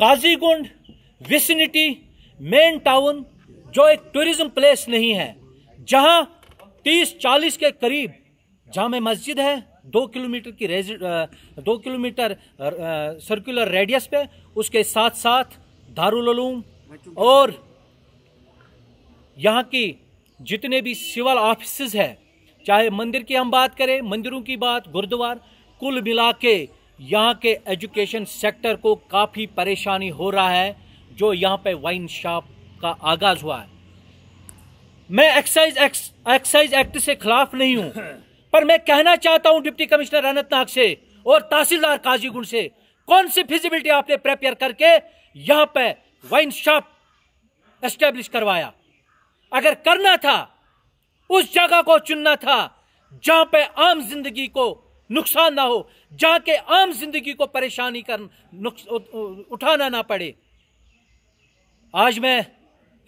Qazigund vicinity main town जो एक tourism place नहीं है जहां 30-40 के करीब जाम मस्जिद है दो किलोमीटर की रेज दो किलोमीटर सर्कुलर रेडियस पे उसके साथ साथ दारुलूम और यहाँ की जितने भी सिविल ऑफिस है चाहे मंदिर की हम बात करें मंदिरों की बात गुरुद्वार कुल मिला के यहाँ के एजुकेशन सेक्टर को काफ़ी परेशानी हो रहा है जो यहाँ पे वाइन शॉप का आगाज़ हुआ है मैं एक्साइज एक्साइज एक्ट से खिलाफ नहीं हूँ पर मैं कहना चाहता हूँ डिप्टी कमिश्नर अनंतनाग से और तहसीलदार काजीगुंड से कौन सी फिजिबिलिटी आपने प्रेपेयर करके यहाँ पे वाइन शॉप एस्टेब्लिश करवाया अगर करना था उस जगह को चुनना था जहां पे आम जिंदगी को नुकसान ना हो जहाँ के आम जिंदगी को परेशानी कर उठाना ना पड़े आज मैं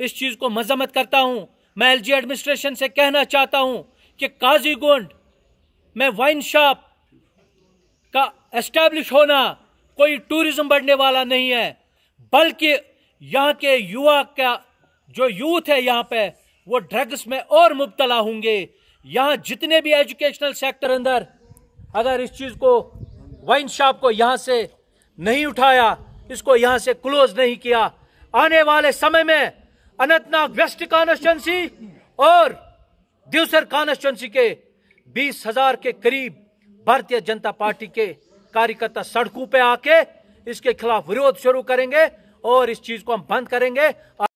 इस चीज़ को मजम्मत करता हूं मैं एल एडमिनिस्ट्रेशन से कहना चाहता हूं कि काजीगुंड में वाइन शॉप का एस्टेब्लिश होना कोई टूरिज्म बढ़ने वाला नहीं है बल्कि यहाँ के युवा का जो यूथ है यहाँ पे वो ड्रग्स में और मुबतला होंगे यहाँ जितने भी एजुकेशनल सेक्टर अंदर अगर इस चीज़ को वाइन शॉप को यहाँ से नहीं उठाया इसको यहाँ से क्लोज नहीं किया आने वाले समय में अनंतनाग वेस्ट कॉन्स्टिट्युंसी और दिवसर कॉन्स्टिट्युंसी के बीस हजार के करीब भारतीय जनता पार्टी के कार्यकर्ता सड़कों पे आके इसके खिलाफ विरोध शुरू करेंगे और इस चीज को हम बंद करेंगे